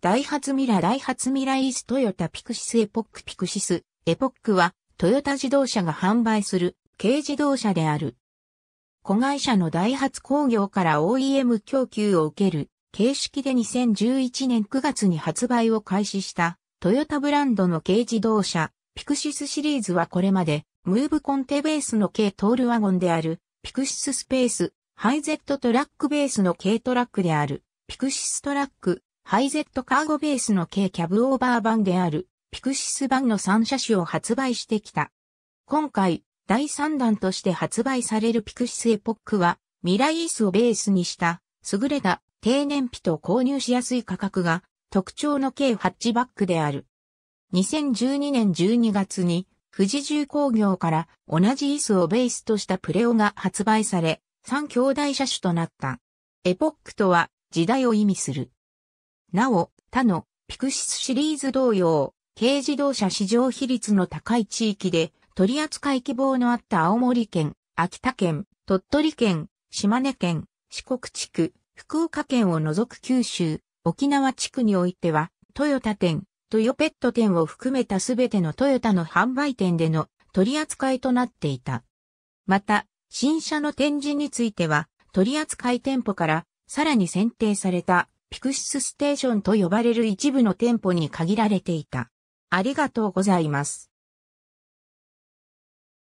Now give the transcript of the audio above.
ダイハツミラダイハツミライーストヨタピクシスエポックピクシスエポックはトヨタ自動車が販売する軽自動車である。子会社のダイハツ工業から OEM 供給を受ける形式で2011年9月に発売を開始したトヨタブランドの軽自動車ピクシスシリーズはこれまでムーブコンテベースの軽トールワゴンであるピクシススペースハイゼットトラックベースの軽トラックであるピクシストラックハイゼットカーゴベースの軽キャブオーバー版である、ピクシス版の3車種を発売してきた。今回、第3弾として発売されるピクシスエポックは、ミライースをベースにした、優れた低燃費と購入しやすい価格が特徴の軽ハッチバックである。2012年12月に、富士重工業から同じ椅子をベースとしたプレオが発売され、3兄弟車種となった。エポックとは時代を意味する。なお、他のピクシスシリーズ同様、軽自動車市場比率の高い地域で取り扱い希望のあった青森県、秋田県、鳥取県、島根県、四国地区、福岡県を除く九州、沖縄地区においては、トヨタ店、トヨペット店を含めたすべてのトヨタの販売店での取り扱いとなっていた。また、新車の展示については、取扱い店舗からさらに選定されたピクシスステーションと呼ばれる一部の店舗に限られていた。ありがとうございます。